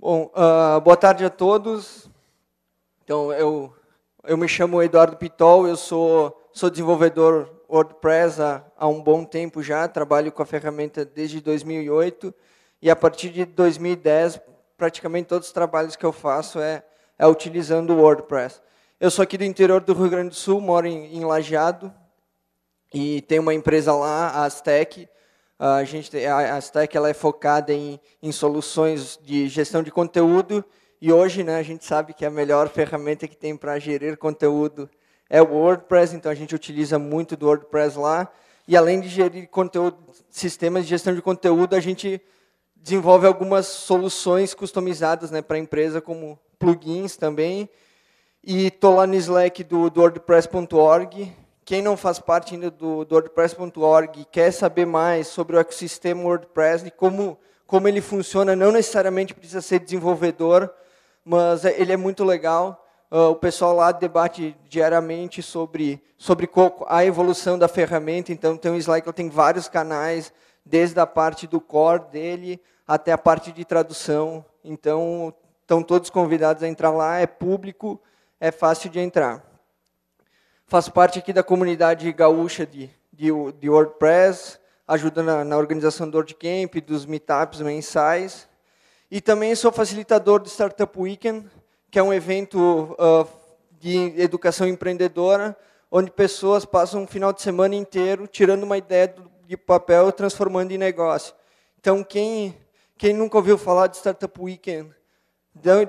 Bom, uh, boa tarde a todos. Então, eu, eu me chamo Eduardo Pitol, eu sou, sou desenvolvedor WordPress há, há um bom tempo já, trabalho com a ferramenta desde 2008 e a partir de 2010, praticamente todos os trabalhos que eu faço é, é utilizando o WordPress. Eu sou aqui do interior do Rio Grande do Sul, moro em, em Lajeado e tenho uma empresa lá, a Aztec, a gente a Stack ela é focada em, em soluções de gestão de conteúdo e hoje, né, a gente sabe que a melhor ferramenta que tem para gerir conteúdo é o WordPress, então a gente utiliza muito do WordPress lá. E além de gerir conteúdo, sistemas de gestão de conteúdo, a gente desenvolve algumas soluções customizadas né, para a empresa, como plugins também. E estou lá no Slack do, do WordPress.org, quem não faz parte ainda do, do WordPress.org e quer saber mais sobre o ecossistema WordPress e como, como ele funciona, não necessariamente precisa ser desenvolvedor, mas é, ele é muito legal. Uh, o pessoal lá debate diariamente sobre, sobre a evolução da ferramenta. Então, tem um slide que tem vários canais, desde a parte do core dele até a parte de tradução. Então, estão todos convidados a entrar lá, é público, é fácil de entrar faço parte aqui da comunidade gaúcha de, de, de WordPress, ajuda na, na, organização do WordCamp, dos meetups mensais. E também sou facilitador do Startup Weekend, que é um evento uh, de educação empreendedora, onde pessoas passam um final de semana inteiro tirando uma ideia do, de papel e transformando em negócio. Então, quem, quem nunca ouviu falar de Startup Weekend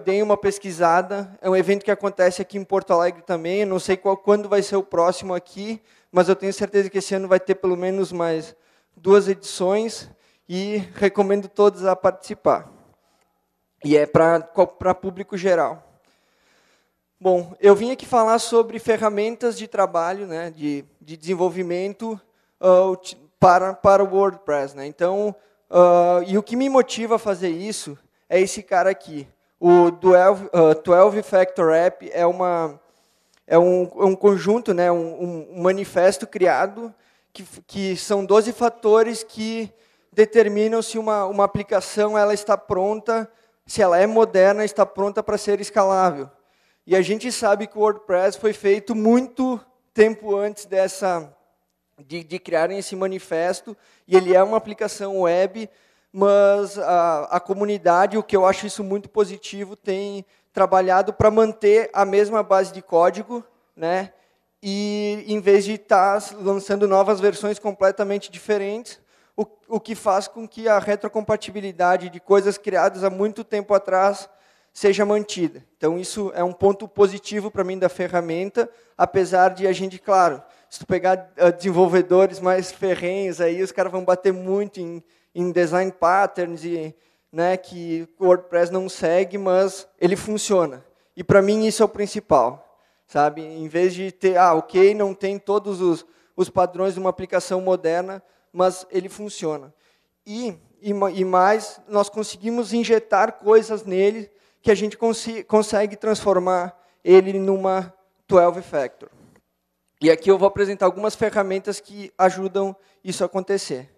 Dei uma pesquisada. É um evento que acontece aqui em Porto Alegre também. Eu não sei qual, quando vai ser o próximo aqui, mas eu tenho certeza que esse ano vai ter pelo menos mais duas edições e recomendo todos a participar. E é para público geral. Bom, eu vim aqui falar sobre ferramentas de trabalho, né, de, de desenvolvimento uh, para, para o WordPress. Né? Então, uh, e o que me motiva a fazer isso é esse cara aqui. O 12, uh, 12 Factor App é, uma, é, um, é um conjunto, né, um, um manifesto criado que, que são 12 fatores que determinam se uma, uma aplicação ela está pronta, se ela é moderna, está pronta para ser escalável. E a gente sabe que o WordPress foi feito muito tempo antes dessa de, de criarem esse manifesto, e ele é uma aplicação web mas a, a comunidade, o que eu acho isso muito positivo, tem trabalhado para manter a mesma base de código, né? E em vez de estar tá lançando novas versões completamente diferentes, o, o que faz com que a retrocompatibilidade de coisas criadas há muito tempo atrás seja mantida. Então isso é um ponto positivo para mim da ferramenta, apesar de a gente, claro, se tu pegar ah, desenvolvedores mais ferrenhos aí, os caras vão bater muito em em design patterns e né, que o WordPress não segue, mas ele funciona. E para mim isso é o principal, sabe? Em vez de ter, ah, ok, não tem todos os, os padrões de uma aplicação moderna, mas ele funciona. E, e, e mais, nós conseguimos injetar coisas nele que a gente consegue transformar ele numa 12 factor. E aqui eu vou apresentar algumas ferramentas que ajudam isso a acontecer.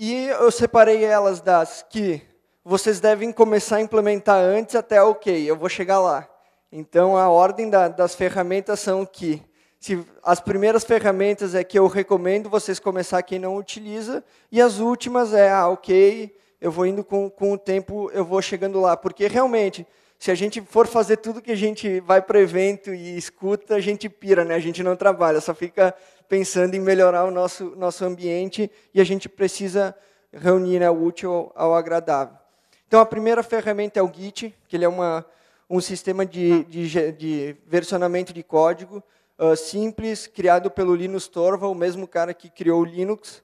E eu separei elas das que vocês devem começar a implementar antes até ok, eu vou chegar lá. Então a ordem da, das ferramentas são que se, as primeiras ferramentas é que eu recomendo vocês começar quem não utiliza e as últimas é ah ok, eu vou indo com, com o tempo, eu vou chegando lá, porque realmente se a gente for fazer tudo que a gente vai para evento e escuta, a gente pira, né? A gente não trabalha, só fica pensando em melhorar o nosso, nosso ambiente e a gente precisa reunir né, o útil ao, agradável. Então, a primeira ferramenta é o Git, que ele é uma, um sistema de, de, de versionamento de código uh, simples, criado pelo Linus Torvald, o mesmo cara que criou o Linux,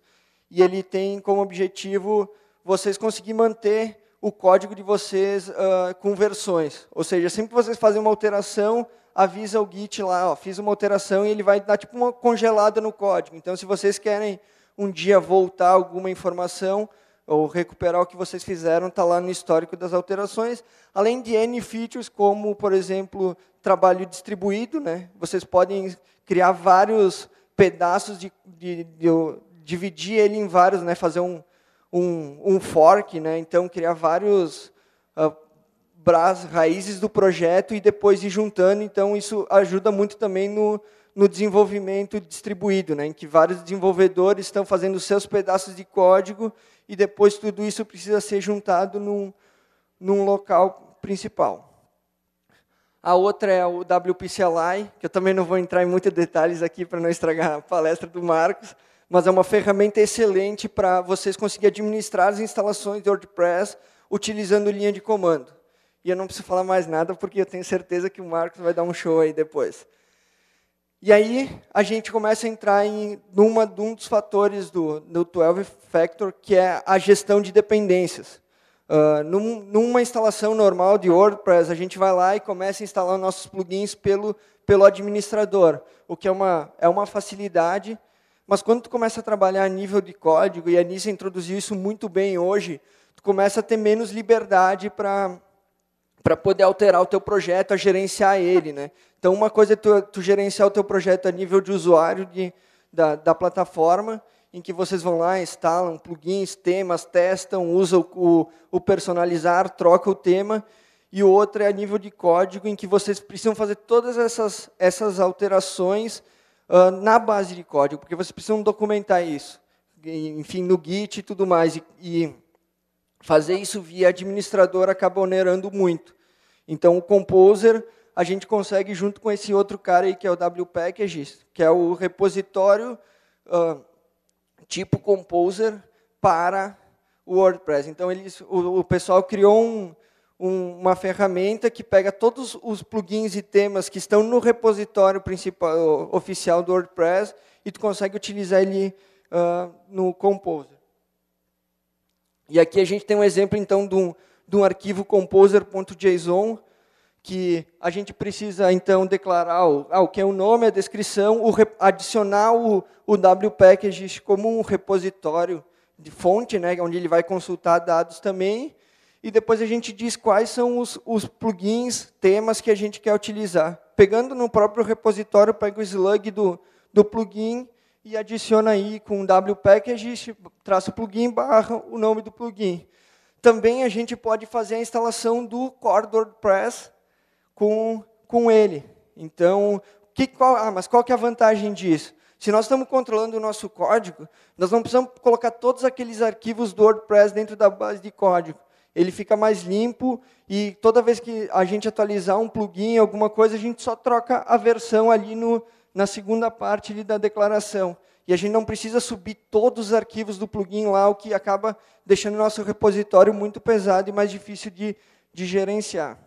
e ele tem como objetivo vocês conseguir manter o código de vocês uh, com versões. Ou seja, sempre que vocês fazem uma alteração, avisa o Git lá, ó, fiz uma alteração e ele vai dar tipo uma congelada no código. Então, se vocês querem um dia voltar alguma informação ou recuperar o que vocês fizeram, está lá no histórico das alterações. Além de N features, como, por exemplo, trabalho distribuído, né? vocês podem criar vários pedaços, de, de, de, de dividir ele em vários, né? fazer um, um, um fork, né? então criar vários uh, as raízes do projeto e depois ir juntando. Então, isso ajuda muito também no, no desenvolvimento distribuído, né, em que vários desenvolvedores estão fazendo seus pedaços de código e depois tudo isso precisa ser juntado num, num local principal. A outra é o WPCLI, que eu também não vou entrar em muitos detalhes aqui para não estragar a palestra do Marcos, mas é uma ferramenta excelente para vocês conseguirem administrar as instalações do WordPress utilizando linha de comando. E eu não preciso falar mais nada, porque eu tenho certeza que o Marcos vai dar um show aí depois. E aí a gente começa a entrar em numa, um dos fatores do, do 12 Factor, que é a gestão de dependências. Uh, num, numa instalação normal de WordPress, a gente vai lá e começa a instalar nossos plugins pelo, pelo administrador, o que é uma, é uma facilidade. Mas quando tu começa a trabalhar a nível de código, e a Nisa introduziu isso muito bem hoje, tu começa a ter menos liberdade para para poder alterar o teu projeto, a gerenciar ele, né? Então, uma coisa é tu, tu gerenciar o teu projeto a nível de usuário de, da, da plataforma, em que vocês vão lá, instalam plugins, temas, testam, usam o, o personalizar, troca o tema, e o outro é a nível de código, em que vocês precisam fazer todas essas, essas alterações uh, na base de código, porque vocês precisam documentar isso, enfim, no Git e tudo mais, e, e fazer isso via administrador acaba onerando muito. Então, o Composer, a gente consegue, junto com esse outro cara aí, que é o WPackages, que é o repositório uh, tipo Composer para o WordPress. Então, eles, o, o pessoal criou um, um, uma ferramenta que pega todos os plugins e temas que estão no repositório principal oficial do WordPress e tu consegue utilizar ele uh, no Composer. E aqui a gente tem um exemplo, então, de um de um arquivo composer.json que a gente precisa então declarar o, ah, o que é o nome, a descrição, o, adicionar o, o wpackage como um repositório de fonte, né, onde ele vai consultar dados também, e depois a gente diz quais são os, os plugins, temas que a gente quer utilizar. Pegando no próprio repositório, pega o slug do, do plugin e adiciona aí com wpackage, traço plugin, barra, o nome do plugin também a gente pode fazer a instalação do Core WordPress com, com ele. Então, que, qual, ah, mas qual que é a vantagem disso? Se nós estamos controlando o nosso código, nós não precisamos colocar todos aqueles arquivos do WordPress dentro da base de código. Ele fica mais limpo e toda vez que a gente atualizar um plugin, alguma coisa, a gente só troca a versão ali no, na segunda parte da declaração e a gente não precisa subir todos os arquivos do plugin lá, o que acaba deixando o nosso repositório muito pesado e mais difícil de, de gerenciar.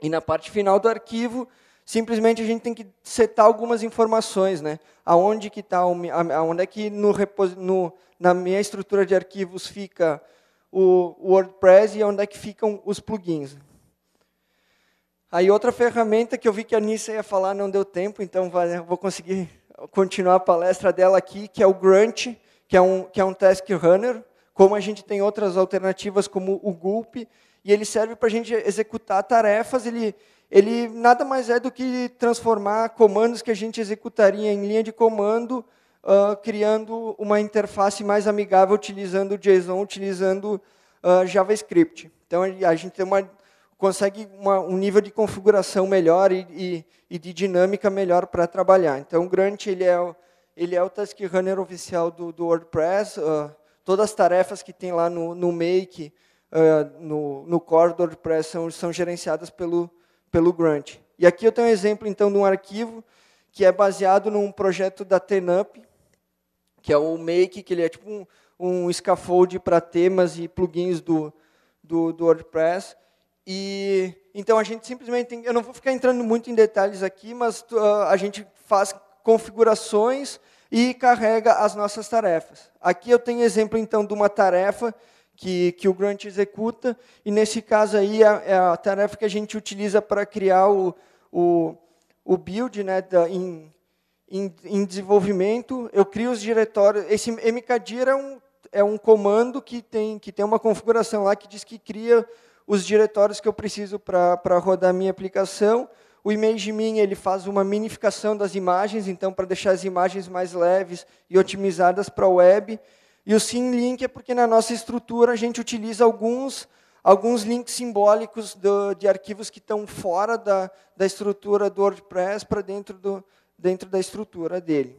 E na parte final do arquivo, simplesmente a gente tem que setar algumas informações, né? Aonde que tá, aonde é que no, no na minha estrutura de arquivos fica o WordPress e onde é que ficam os plugins. Aí outra ferramenta que eu vi que a Anissa ia falar, não deu tempo, então vou conseguir continuar a palestra dela aqui, que é o Grunt, que é um, que é um task runner, como a gente tem outras alternativas como o Gulp, e ele serve para a gente executar tarefas, ele, ele nada mais é do que transformar comandos que a gente executaria em linha de comando, uh, criando uma interface mais amigável utilizando JSON, utilizando uh, JavaScript. Então, a gente tem uma consegue uma, um nível de configuração melhor e, e, e de dinâmica melhor para trabalhar. Então, o Grunt ele é, ele é o é task runner oficial do, do WordPress. Uh, todas as tarefas que tem lá no, no Make, uh, no, no core do WordPress, são, são gerenciadas pelo, pelo Grunt. E aqui eu tenho um exemplo, então, de um arquivo que é baseado num projeto da TenUp, que é o Make, que ele é tipo um, um scaffold para temas e plugins do, do, do WordPress. E então a gente simplesmente, tem, eu não vou ficar entrando muito em detalhes aqui, mas uh, a gente faz configurações e carrega as nossas tarefas. Aqui eu tenho exemplo então de uma tarefa que, que o Grunt executa, e nesse caso aí é, é a tarefa que a gente utiliza para criar o, o, o build né, da, em, em, em, desenvolvimento. Eu crio os diretórios. Esse mkdir é um, é um comando que tem, que tem uma configuração lá que diz que cria os diretórios que eu preciso para rodar a minha aplicação. O Image ele faz uma minificação das imagens, então para deixar as imagens mais leves e otimizadas para a web. E o SimLink é porque na nossa estrutura a gente utiliza alguns alguns links simbólicos do, de arquivos que estão fora da, da estrutura do WordPress para dentro, do, dentro da estrutura dele.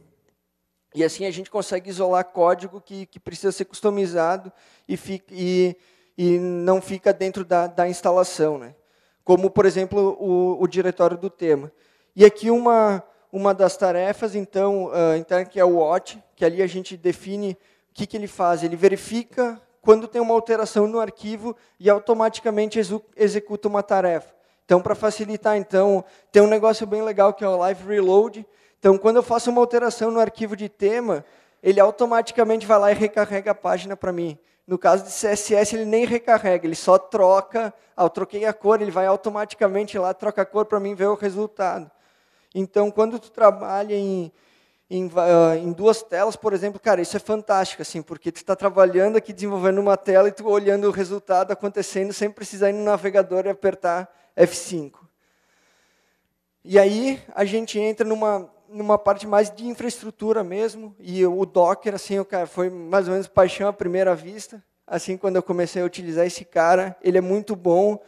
E assim a gente consegue isolar código que, que precisa ser customizado e, fica, e e não fica dentro da, da instalação, né? como, por exemplo, o, o diretório do tema. E aqui uma, uma das tarefas, então, uh, ah, interna, então, que é o watch, que ali a gente define o que, que ele faz. Ele verifica quando tem uma alteração no arquivo e automaticamente executa uma tarefa. Então, para facilitar, então, tem um negócio bem legal que é o Live Reload. Então, quando eu faço uma alteração no arquivo de tema, ele automaticamente vai lá e recarrega a página para mim. No caso de CSS, ele nem recarrega, ele só troca. Ah, eu troquei a cor, ele vai automaticamente lá, troca a cor para mim ver o resultado. Então, quando tu trabalha em, em, uh, em, duas telas, por exemplo, cara, isso é fantástico, assim, porque tu está trabalhando aqui, desenvolvendo uma tela e tu olhando o resultado acontecendo sem precisar ir no navegador e apertar F5. E aí a gente entra numa numa parte mais de infraestrutura mesmo, e o Docker, assim, o cara foi mais ou menos paixão à primeira vista. Assim, quando eu comecei a utilizar esse cara, ele é muito bom.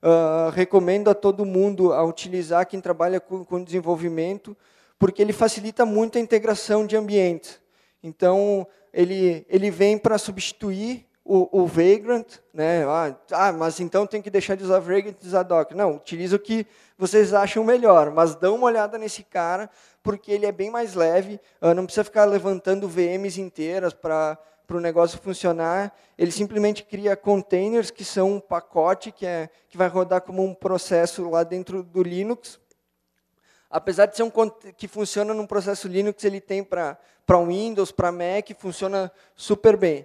Uh, recomendo a todo mundo a utilizar quem trabalha com, com desenvolvimento, porque ele facilita muito a integração de ambientes. Então, ele, ele vem para substituir o, o Vagrant, né? Ah, ah, mas então tem que deixar de usar Vagrant e usar Docker. Não, utiliza o que vocês acham melhor, mas dão uma olhada nesse cara, porque ele é bem mais leve, ah, não precisa ficar levantando VMs inteiras para para o negócio funcionar, ele simplesmente cria containers que são um pacote que, é, que vai rodar como um processo lá dentro do Linux. Apesar de ser um que funciona num processo Linux, ele tem para Windows, para Mac, funciona super bem.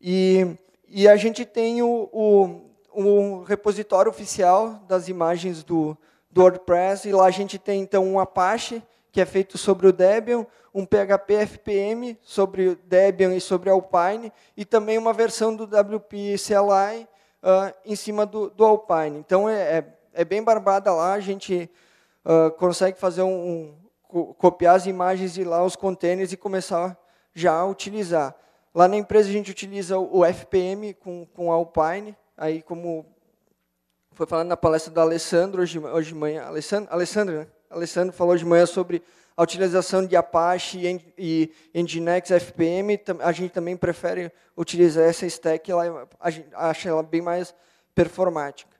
E, e a gente tem o, o, o repositório oficial das imagens do, do WordPress, e lá a gente tem então um Apache, que é feito sobre o Debian, um PHP FPM sobre o Debian e sobre Alpine, e também uma versão do WP CLI uh, ah, em cima do, do Alpine. Então é, é, é, bem barbada lá, a gente uh, consegue fazer um, um, copiar as imagens e lá, os containers e começar já a utilizar. Lá na empresa a gente utiliza o FPM com, com a Alpine, aí como foi falando na palestra do Alessandro hoje, hoje de manhã, Alessandro, Alessandro, né? Alessandro falou hoje de manhã sobre a utilização de Apache e Nginx FPM, a gente também prefere utilizar essa stack, ela, é, a gente acha ela bem mais performática.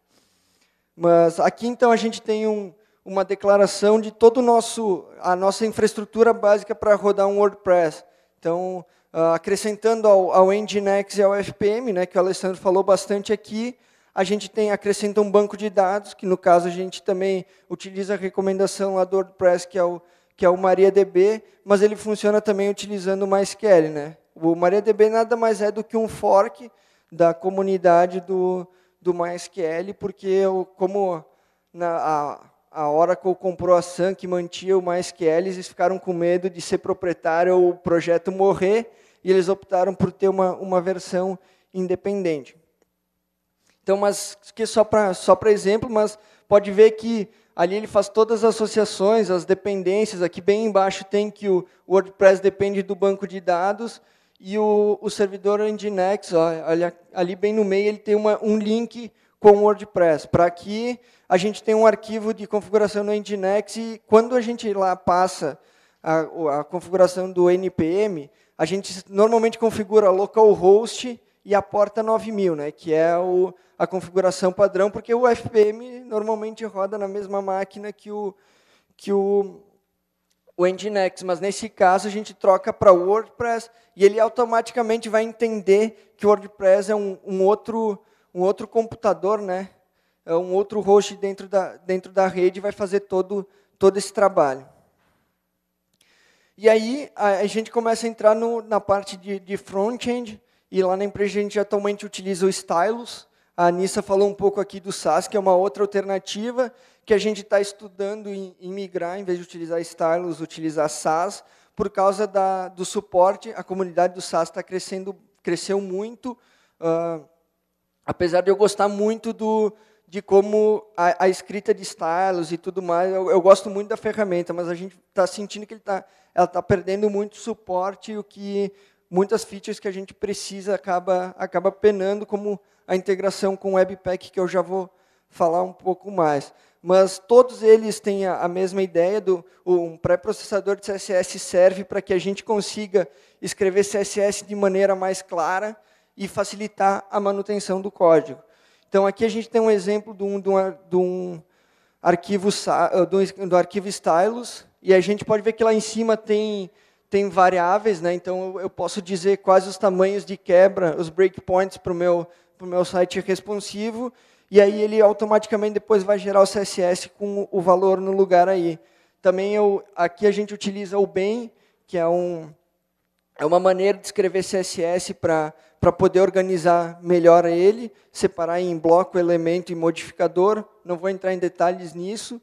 Mas aqui então a gente tem um, uma declaração de todo nosso a nossa infraestrutura básica para rodar um WordPress. Então Uh, acrescentando ao, ao Nginx e ao FPM, né, que o Alessandro falou bastante aqui, a gente tem acrescenta um banco de dados, que no caso a gente também utiliza a recomendação lá do WordPress, que é o, que é o MariaDB, mas ele funciona também utilizando o MySQL. Né? O MariaDB nada mais é do que um fork da comunidade do, do MySQL, porque eu, como na, a, a Oracle comprou a Sun, que mantinha o MySQL, é, eles ficaram com medo de ser proprietário ou o projeto morrer, e eles optaram por ter uma, uma versão independente. Então, mas que só para só para exemplo, mas pode ver que ali ele faz todas as associações, as dependências. Aqui bem embaixo tem que o WordPress depende do banco de dados e o, o servidor Nginx, ó, ali, ali, bem no meio, ele tem uma, um link com o WordPress, para que a gente tenha um arquivo de configuração no Nginx e quando a gente lá passa a, a configuração do NPM, a gente normalmente configura localhost e a porta 9000, né, que é o, a configuração padrão, porque o FPM normalmente roda na mesma máquina que o, que o, o Nginx, mas nesse caso a gente troca para o WordPress e ele automaticamente vai entender que o WordPress é um, um outro um outro computador, né? É um outro host dentro da, dentro da rede vai fazer todo, todo esse trabalho. E aí a, gente começa a entrar no, na parte de, de front-end, e lá na empresa a gente atualmente utiliza o Stylus. A Anissa falou um pouco aqui do SAS, que é uma outra alternativa que a gente está estudando em, em, migrar, em vez de utilizar Stylus, utilizar SAS, por causa da, do suporte. A comunidade do SAS está crescendo, cresceu muito. Uh, apesar de eu gostar muito do, de como a, a escrita de estilos e tudo mais, eu, eu, gosto muito da ferramenta, mas a gente está sentindo que ele tá, ela está perdendo muito suporte, o que muitas features que a gente precisa acaba, acaba penando, como a integração com o Webpack, que eu já vou falar um pouco mais. Mas todos eles têm a, a mesma ideia do um pré-processador de CSS serve para que a gente consiga escrever CSS de maneira mais clara e facilitar a manutenção do código. Então, aqui a gente tem um exemplo de um, de um, de um arquivo, eh, do, arquivo stylus, e a gente pode ver que lá em cima tem, tem variáveis, né? então eu, eu posso dizer quais os tamanhos de quebra, os breakpoints para o meu, meu site responsivo, e aí ele automaticamente depois vai gerar o CSS com o valor no lugar aí. Também eu, aqui a gente utiliza o bem, que é, um, é uma maneira de escrever CSS para para poder organizar melhor ele, separar em bloco, elemento e modificador. Não vou entrar em detalhes nisso,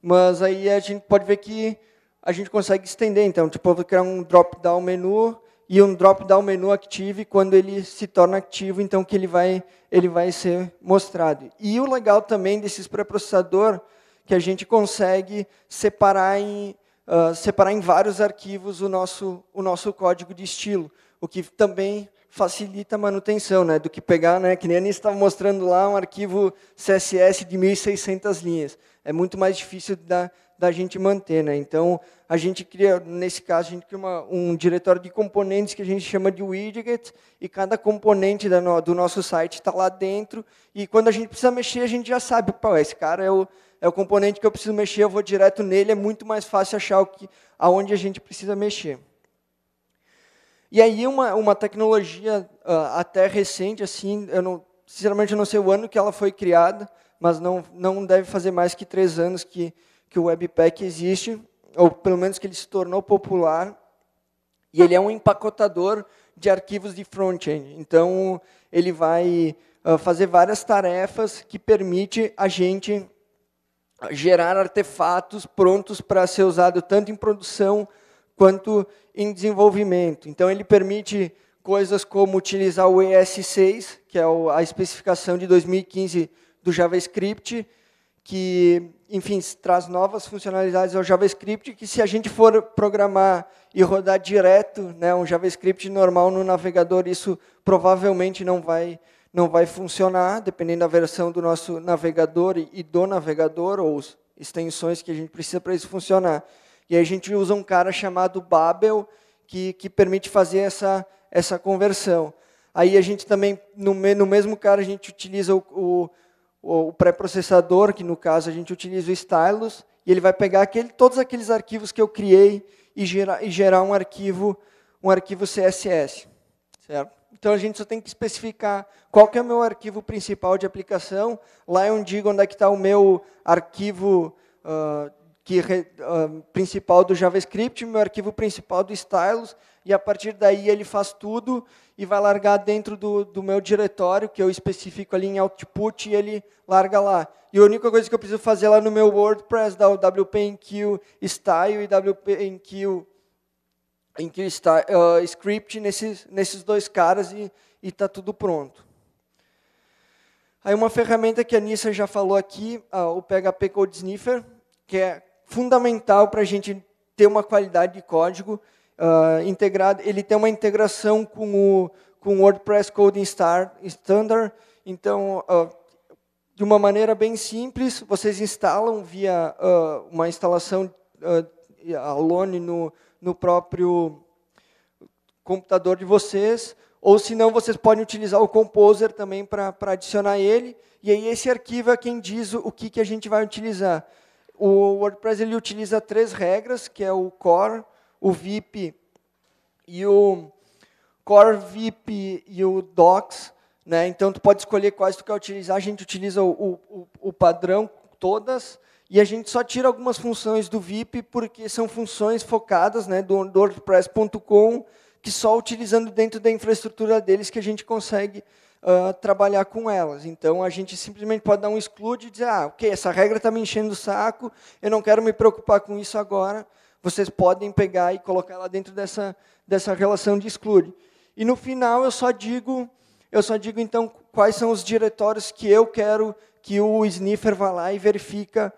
mas aí a gente pode ver que a gente consegue estender. Então, tipo, eu vou criar um drop-down menu e um drop-down menu active quando ele se torna ativo, então que ele vai, ele vai ser mostrado. E o legal também desses pré-processador que a gente consegue separar em, uh, separar em vários arquivos o nosso, o nosso código de estilo, o que também facilita a manutenção, né? Do que pegar, né? Que nem a Anis estava mostrando lá um arquivo CSS de 1.600 linhas. É muito mais difícil da, da gente manter, né? Então, a gente cria, nesse caso, a gente cria uma, um diretório de componentes que a gente chama de widget e cada componente no, do nosso site está lá dentro e quando a gente precisa mexer, a gente já sabe, pô, esse cara é o, é o componente que eu preciso mexer, eu vou direto nele, é muito mais fácil achar o que, aonde a gente precisa mexer. E aí uma, uma tecnologia uh, até recente, assim, eu não, sinceramente eu não sei o ano que ela foi criada, mas não, não deve fazer mais que três anos que, que o Webpack existe, ou pelo menos que ele se tornou popular, e ele é um empacotador de arquivos de front-end. Então, ele vai uh, fazer várias tarefas que permite a gente gerar artefatos prontos para ser usado tanto em produção quanto em desenvolvimento. Então, ele permite coisas como utilizar o ES6, que é a especificação de 2015 do JavaScript, que, enfim, traz novas funcionalidades ao JavaScript, que se a gente for programar e rodar direto né, um JavaScript normal no navegador, isso provavelmente não vai, não vai funcionar, dependendo da versão do nosso navegador e do navegador, ou extensões que a gente precisa para isso funcionar. E a gente usa um cara chamado Babel, que, que permite fazer essa, essa conversão. Aí a gente também, no, no mesmo cara, a gente utiliza o, o, o pré-processador, que no caso a gente utiliza o stylus, e ele vai pegar aquele, todos aqueles arquivos que eu criei e gerar, e gerar um arquivo um arquivo CSS, certo? Então a gente só tem que especificar qual que é o meu arquivo principal de aplicação. Lá eu digo onde é que está o meu arquivo uh, que uh, principal do JavaScript, meu arquivo principal do stylus, e a partir daí ele faz tudo e vai largar dentro do, do meu diretório, que eu especifico ali em output, e ele larga lá. E a única coisa que eu preciso fazer lá no meu WordPress, dá o wpenq style e WP enq style, uh, script nesses, nesses dois caras e está tudo pronto. Aí uma ferramenta que a Nissa já falou aqui, uh, o PHP Code Sniffer, que é fundamental para a gente ter uma qualidade de código uh, integrado. Ele tem uma integração com o com o WordPress Coding Star, Standard. Então, uh, de uma maneira bem simples, vocês instalam via uh, uma instalação uh, alone no, no próprio computador de vocês, ou se não, vocês podem utilizar o Composer também para adicionar ele, e aí esse arquivo é quem diz o que, que a gente vai utilizar. O WordPress ele utiliza três regras, que é o core, o VIP e o core VIP e o docs, né? Então tu pode escolher quais tu quer utilizar. A gente utiliza o, o, o padrão todas e a gente só tira algumas funções do VIP porque são funções focadas, né, do, do WordPress.com que só utilizando dentro da infraestrutura deles que a gente consegue uh, trabalhar com elas. Então, a gente simplesmente pode dar um exclude e dizer, ah, ok, essa regra está me enchendo o saco, eu não quero me preocupar com isso agora, vocês podem pegar e colocar ela dentro dessa, dessa relação de exclude. E no final eu só digo, eu só digo então quais são os diretórios que eu quero que o sniffer vá lá e verifica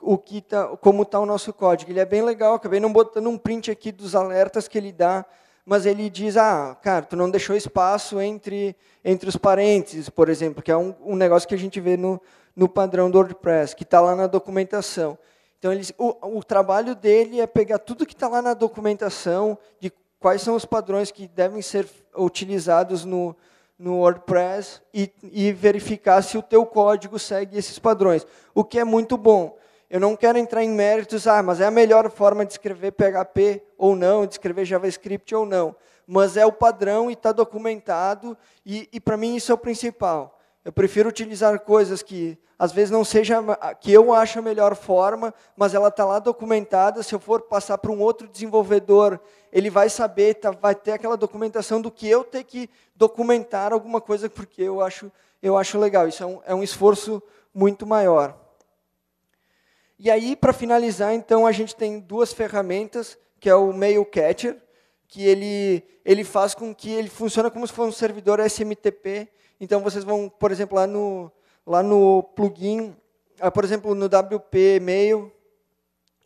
o que tá, como está o nosso código. Ele é bem legal, acabei não botando um print aqui dos alertas que ele dá mas ele diz, ah, cara, tu não deixou espaço entre, entre os parênteses, por exemplo, que é um, um negócio que a gente vê no, no padrão do WordPress, que está lá na documentação. Então, ele, o, o trabalho dele é pegar tudo que está lá na documentação, de quais são os padrões que devem ser utilizados no, no WordPress e, e verificar se o teu código segue esses padrões, o que é muito bom. Eu não quero entrar em méritos, ah, mas é a melhor forma de escrever PHP ou não, de escrever JavaScript ou não. Mas é o padrão e está documentado, e, e para mim isso é o principal. Eu prefiro utilizar coisas que às vezes não seja ah, que eu acho a melhor forma, mas ela está lá documentada. Se eu for passar para um outro desenvolvedor, ele vai saber, tá, vai ter aquela documentação do que eu ter que documentar alguma coisa porque eu acho eu acho legal. Isso é um, é um esforço muito maior. E aí, para finalizar, então, a gente tem duas ferramentas, que é o Mail Catcher, que ele, ele faz com que ele funciona como se fosse um servidor SMTP. Então, vocês vão, por exemplo, lá no, lá no plugin, ah, por exemplo, no WP Mail,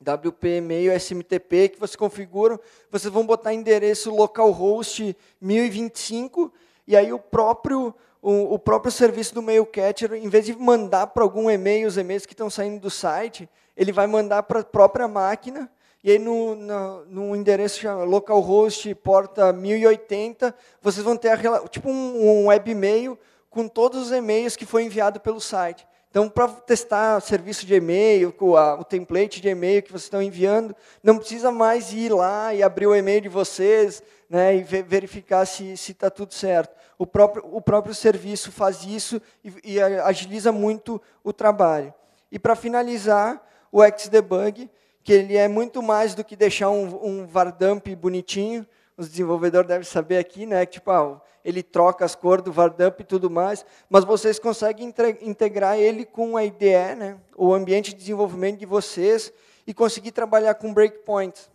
WP Mail SMTP, que vocês configuram, vocês vão botar endereço localhost 1025, e aí o próprio o, o próprio serviço do Mailcatcher, em vez de mandar para algum e-mail os e-mails que estão saindo do site, ele vai mandar para a própria máquina, e aí no, no, no endereço localhost porta 1080, vocês vão ter a, tipo um, um com todos os e-mails que foi enviado pelo site. Então, para testar o serviço de e-mail, o template de e-mail que vocês estão enviando, não precisa mais ir lá e abrir o e-mail de vocês, né, e verificar se está tudo certo. O próprio, o próprio serviço faz isso e, e agiliza muito o trabalho. E para finalizar, o Xdebug, que ele é muito mais do que deixar um, um Vardamp bonitinho, os desenvolvedores devem saber aqui, né, que tipo, ah, ele troca as cores do Vardump e tudo mais, mas vocês conseguem integrar ele com a IDE, né, o ambiente de desenvolvimento de vocês, e conseguir trabalhar com breakpoints.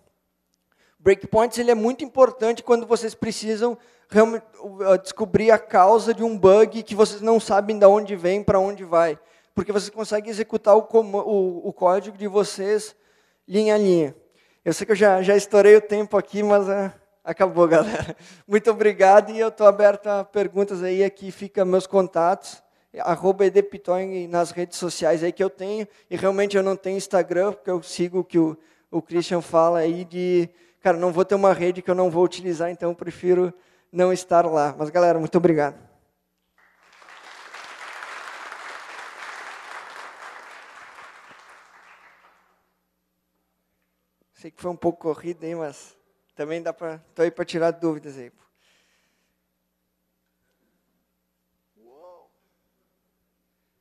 Breakpoints ele é muito importante quando vocês precisam descobrir a causa de um bug que vocês não sabem de onde vem, para onde vai. Porque vocês conseguem executar o, o, o, código de vocês linha a linha. Eu sei que eu já, já estourei o tempo aqui, mas é, acabou, galera. Muito obrigado e eu estou aberto a perguntas aí. Aqui fica meus contatos, arroba nas redes sociais aí que eu tenho. E realmente eu não tenho Instagram, porque eu sigo o que o, o Christian fala aí de cara, não vou ter uma rede que eu não vou utilizar, então eu prefiro não estar lá. Mas, galera, muito obrigado. Sei que foi um pouco corrido aí, mas também dá para. Estou aí para tirar dúvidas aí.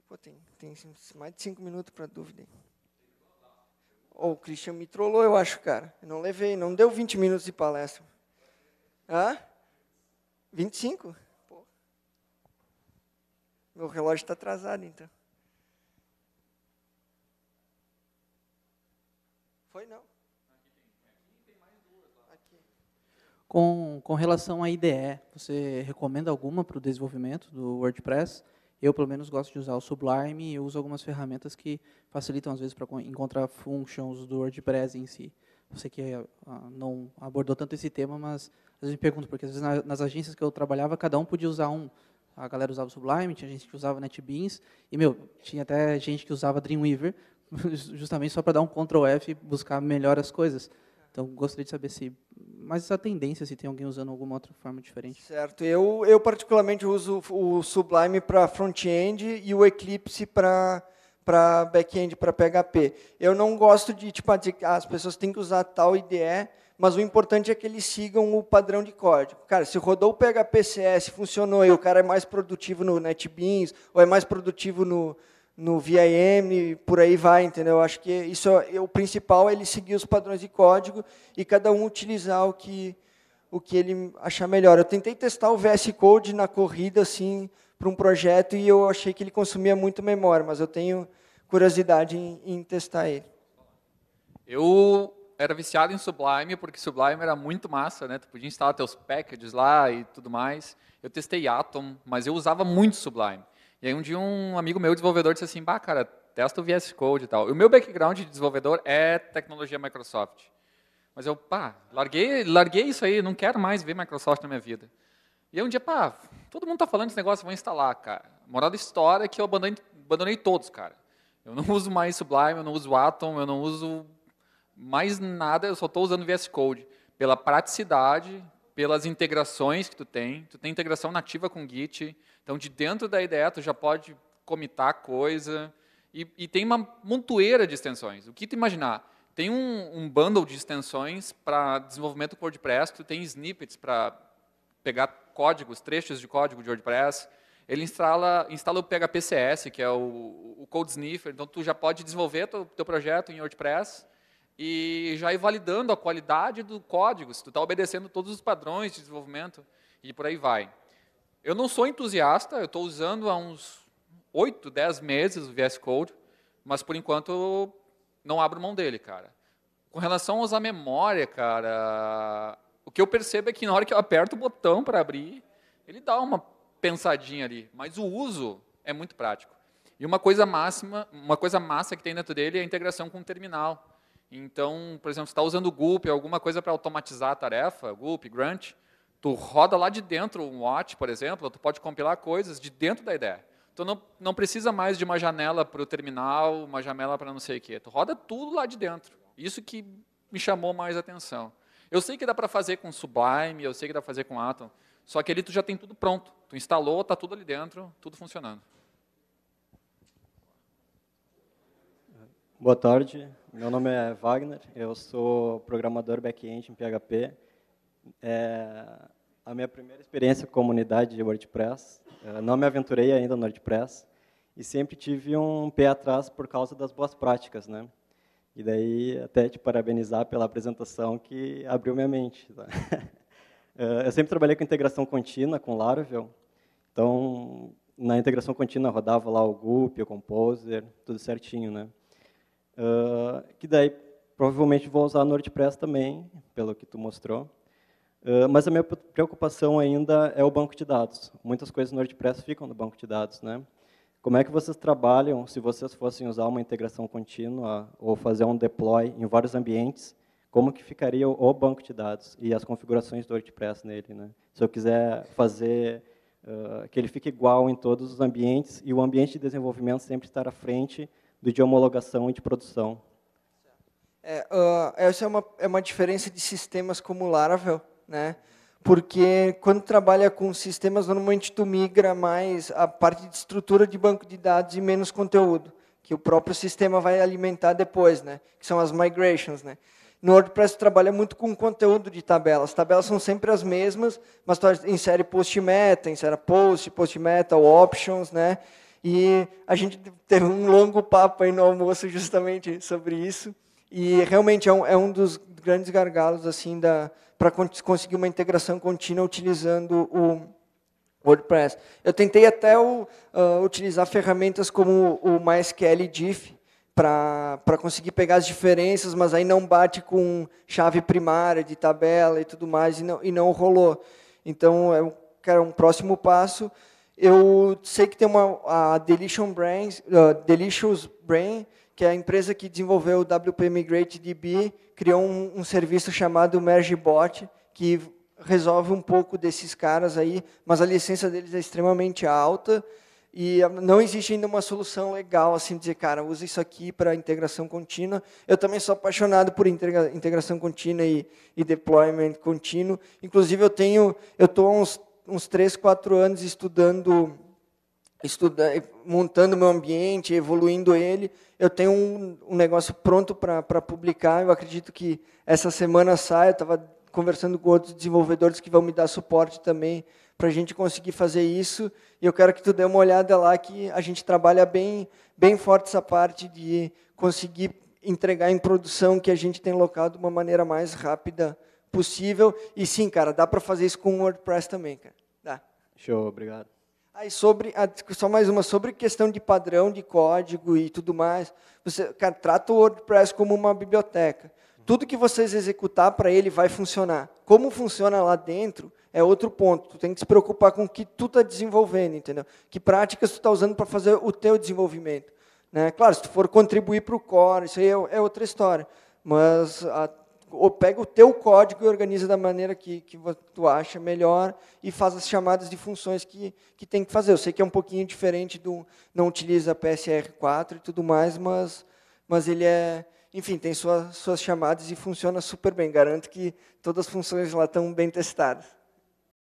Pô, tem, tem mais de cinco minutos para dúvida o Christian me trollou, eu acho, cara. Eu não levei, não deu 20 minutos de palestra. Hã? 25? Pô. Meu relógio está atrasado, então. Foi não. Com, com relação à IDE, você recomenda alguma para o desenvolvimento do WordPress? Eu, pelo menos, gosto de usar o Sublime e uso algumas ferramentas que facilitam, às vezes, para encontrar functions do WordPress em si. Você que ah, não abordou tanto esse tema, mas às vezes me pergunto, porque às vezes nas agências que eu trabalhava, cada um podia usar um. A galera usava o Sublime, tinha gente que usava NetBeans, e, meu, tinha até gente que usava Dreamweaver, justamente só para dar um Ctrl F e buscar melhor as coisas. Então, gostaria de saber se mas essa tendência, é se tem alguém usando alguma outra forma diferente. Certo. Eu, eu particularmente uso o Sublime para front-end e o Eclipse para para back-end, para PHP. Eu não gosto de tipo dizer que as pessoas têm que usar tal IDE, mas o importante é que eles sigam o padrão de código. Cara, se rodou o PHP CS, funcionou, e o cara é mais produtivo no NetBeans, ou é mais produtivo no, no VIM, por aí vai, entendeu? Acho que isso é, é, o principal é ele seguir os padrões de código e cada um utilizar o que o que ele achar melhor. Eu tentei testar o VS Code na corrida assim para um projeto e eu achei que ele consumia muito memória, mas eu tenho curiosidade em, em testar ele. Eu era viciado em Sublime porque Sublime era muito massa, né? Tu podia instalar teus packages lá e tudo mais. Eu testei Atom, mas eu usava muito Sublime. E aí um dia um amigo meu, desenvolvedor, disse assim, bah, cara, testa o VS Code e tal. E o meu background de desenvolvedor é tecnologia Microsoft. Mas eu, pá, larguei, larguei isso aí, não quero mais ver Microsoft na minha vida. E aí um dia, pá, todo mundo tá falando desse negócio, vou instalar, cara. Moral da história é que eu abandonei, abandonei todos, cara. Eu não uso mais Sublime, eu não uso Atom, eu não uso mais nada, eu só estou usando VS Code. Pela praticidade, pelas integrações que tu tem. Tu tem integração nativa com Git. Então, de dentro da IDE, tu já pode comitar coisa. E, e tem uma montoeira de extensões. O que tu imaginar? Tem um, um bundle de extensões para desenvolvimento com WordPress. Tu tem snippets para pegar códigos, trechos de código de WordPress. Ele instala, instala o CS, que é o, o Code Sniffer. Então, tu já pode desenvolver o teu projeto em WordPress e já ir validando a qualidade do código, se tu está obedecendo todos os padrões de desenvolvimento e por aí vai. Eu não sou entusiasta, eu estou usando há uns 8, 10 meses o VS Code, mas por enquanto não abro mão dele, cara. Com relação a usar memória, cara, o que eu percebo é que na hora que eu aperto o botão para abrir, ele dá uma pensadinha ali, mas o uso é muito prático. E uma coisa máxima, uma coisa massa que tem dentro dele é a integração com o terminal. Então, por exemplo, você está usando o Gulp, alguma coisa para automatizar a tarefa, Gulp, Grunt, tu roda lá de dentro um watch, por exemplo, tu pode compilar coisas de dentro da ideia. Tu não, não precisa mais de uma janela para o terminal, uma janela para não sei o quê. Tu roda tudo lá de dentro. Isso que me chamou mais atenção. Eu sei que dá para fazer com Sublime, eu sei que dá para fazer com Atom, só que ali tu já tem tudo pronto. Tu instalou, está tudo ali dentro, tudo funcionando. Boa tarde, meu nome é Wagner, eu sou programador back-end em PHP. É a minha primeira experiência com a comunidade de WordPress, eu é, não me aventurei ainda no WordPress, e sempre tive um pé atrás por causa das boas práticas, né? E daí até te parabenizar pela apresentação que abriu minha mente. Tá? É, eu sempre trabalhei com integração contínua, com Laravel, então na integração contínua rodava lá o Gulp, o Composer, tudo certinho, né? Uh, que daí provavelmente vou usar no WordPress também, pelo que tu mostrou. Uh, mas a minha preocupação ainda é o banco de dados. Muitas coisas no WordPress ficam no banco de dados, né? Como é que vocês trabalham se vocês fossem usar uma integração contínua ou fazer um deploy em vários ambientes? Como que ficaria o banco de dados e as configurações do WordPress nele, né? Se eu quiser fazer uh, que ele fique igual em todos os ambientes e o ambiente de desenvolvimento sempre estar à frente do de homologação e de produção. É, uh, essa é uma, é uma diferença de sistemas como Laravel, né? porque quando trabalha com sistemas, normalmente tu migra mais a parte de estrutura de banco de dados e menos conteúdo, que o próprio sistema vai alimentar depois, né? que são as migrations. Né? No WordPress, tu trabalha muito com conteúdo de tabelas. As tabelas são sempre as mesmas, mas tu insere post-meta, insere post, post-meta, options, né? E a gente teve um longo papo aí no almoço justamente sobre isso. E realmente é um, é um dos grandes gargalos assim da para conseguir uma integração contínua utilizando o WordPress. Eu tentei até o, uh, utilizar ferramentas como o MySQL diff para conseguir pegar as diferenças, mas aí não bate com chave primária de tabela e tudo mais e não, e não rolou. Então é um, um próximo passo. Eu sei que tem uma a uh, Delicious Brain, que é a empresa que desenvolveu o WP Migrate DB, criou um, um serviço chamado MergeBot, que resolve um pouco desses caras aí, mas a licença deles é extremamente alta e não existe ainda uma solução legal assim dizer, cara, usa isso aqui para integração contínua. Eu também sou apaixonado por integra integração contínua e, e, deployment contínuo. Inclusive eu tenho, eu tô uns uns três quatro anos estudando, estudando montando meu ambiente, evoluindo ele. Eu tenho um, um negócio pronto para publicar. Eu acredito que essa semana sai. Eu estava conversando com outros desenvolvedores que vão me dar suporte também para a gente conseguir fazer isso. E eu quero que tu dê uma olhada lá que a gente trabalha bem, bem forte essa parte de conseguir entregar em produção que a gente tem local de uma maneira mais rápida possível. E sim, cara, dá para fazer isso com o WordPress também, cara. Dá. Show, obrigado. Aí sobre a discussão mais uma sobre questão de padrão de código e tudo mais. Você, cara, trata o WordPress como uma biblioteca. Tudo que vocês executar para ele vai funcionar. Como funciona lá dentro é outro ponto. Tu tem que se preocupar com o que tu está desenvolvendo, entendeu? Que práticas tu está usando para fazer o teu desenvolvimento. Né? Claro, se tu for contribuir para o core, isso aí é, é outra história. Mas a, ou pega o teu código e organiza da maneira que, que tu acha melhor e faz as chamadas de funções que, que tem que fazer. Eu sei que é um pouquinho diferente do não utiliza PSR4 e tudo mais, mas, mas ele é, enfim, tem sua, suas chamadas e funciona super bem. Garanto que todas as funções lá estão bem testadas.